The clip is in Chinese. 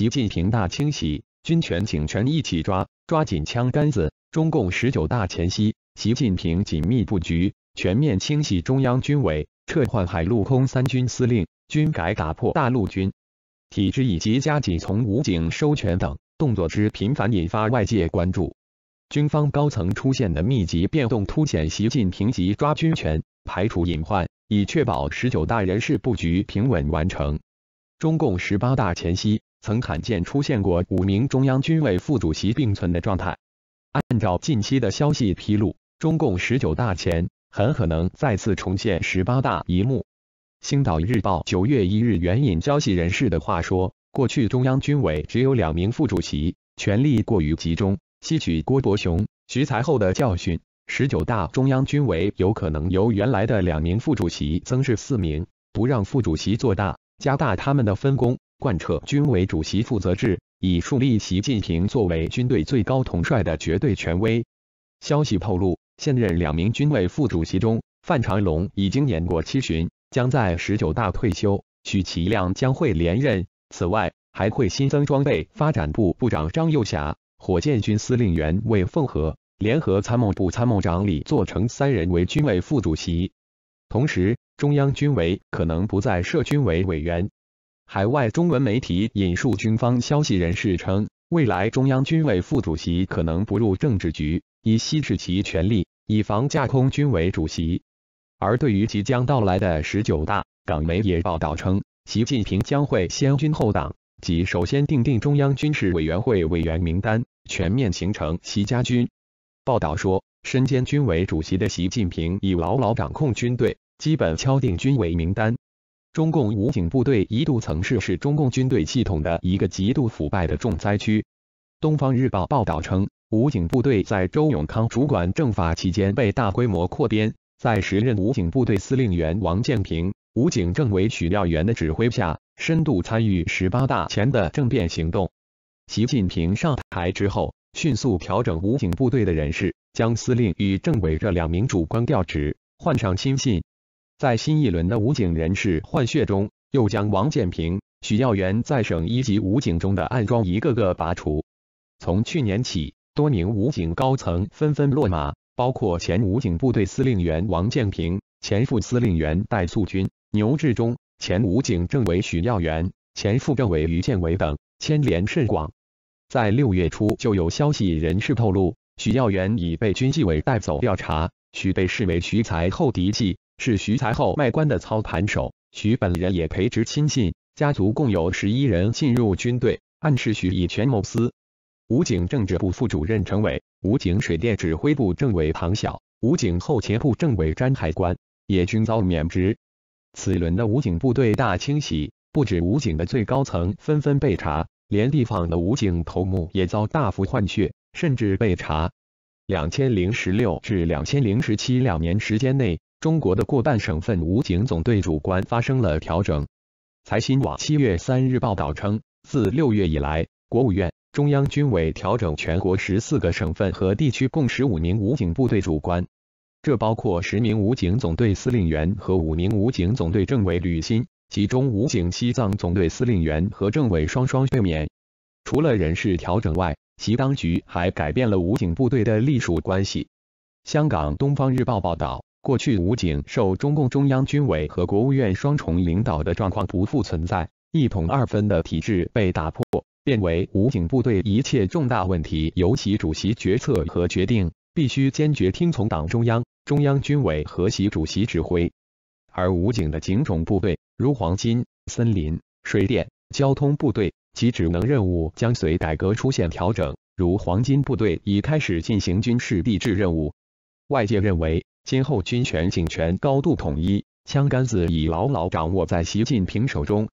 习近平大清洗，军权警权一起抓，抓紧枪杆子。中共十九大前夕，习近平紧密布局，全面清洗中央军委，撤换海陆空三军司令，军改打破大陆军体制，以及加紧从武警收权等动作之频繁，引发外界关注。军方高层出现的密集变动，凸显习近平急抓军权，排除隐患，以确保十九大人事布局平稳完成。中共十八大前夕。曾罕见出现过五名中央军委副主席并存的状态。按照近期的消息披露，中共十九大前很可能再次重现十八大一幕。《星岛日报》九月一日援引消息人士的话说，过去中央军委只有两名副主席，权力过于集中。吸取郭伯雄、徐才厚的教训，十九大中央军委有可能由原来的两名副主席增至四名，不让副主席做大，加大他们的分工。贯彻军委主席负责制，以树立习近平作为军队最高统帅的绝对权威。消息透露，现任两名军委副主席中，范长龙已经年过七旬，将在十九大退休；许其亮将会连任。此外，还会新增装备发展部部长张又侠、火箭军司令员魏凤和、联合参谋部参谋长李作成三人为军委副主席。同时，中央军委可能不再设军委委员。海外中文媒体引述军方消息人士称，未来中央军委副主席可能不入政治局，以稀释其权力，以防架空军委主席。而对于即将到来的十九大，港媒也报道称，习近平将会先军后党，即首先定定中央军事委员会委员名单，全面形成习家军。报道说，身兼军委主席的习近平已牢牢掌控军队，基本敲定军委名单。中共武警部队一度曾是是中共军队系统的一个极度腐败的重灾区。《东方日报》报道称，武警部队在周永康主管政法期间被大规模扩编，在时任武警部队司令员王建平、武警政委许耀元的指挥下，深度参与十八大前的政变行动。习近平上台之后，迅速调整武警部队的人事，将司令与政委这两名主官调职，换上亲信。在新一轮的武警人士换血中，又将王建平、许耀元在省一级武警中的暗桩一个个拔除。从去年起，多名武警高层纷纷落马，包括前武警部队司令员王建平、前副司令员戴素军、牛志忠、前武警政委许耀元、前副政委于建伟等，牵连甚广。在六月初，就有消息人士透露，许耀元已被军纪委带走调查，许被视为徐才厚嫡系。是徐才厚卖官的操盘手，徐本人也培植亲信，家族共有十一人进入军队。暗示徐以权谋私，武警政治部副主任陈伟、武警水电指挥部政委唐晓、武警后勤部政委詹海关也均遭免职。此轮的武警部队大清洗，不止武警的最高层纷纷被查，连地方的武警头目也遭大幅换血，甚至被查。两千零十六至两千零十七两年时间内。中国的过半省份武警总队主官发生了调整。财新网七月三日报道称，自六月以来，国务院、中央军委调整全国十四个省份和地区共十五名武警部队主官，这包括十名武警总队司令员和五名武警总队政委。吕新，其中武警西藏总队司令员和政委双双被免。除了人事调整外，其当局还改变了武警部队的隶属关系。香港《东方日报》报道。过去武警受中共中央军委和国务院双重领导的状况不复存在，一统二分的体制被打破，变为武警部队一切重大问题由习主席决策和决定，必须坚决听从党中央、中央军委和习主席指挥。而武警的警种部队，如黄金、森林、水电、交通部队，其职能任务将随改革出现调整。如黄金部队已开始进行军事地质任务。外界认为。今后，军权、警权高度统一，枪杆子已牢牢掌握在习近平手中。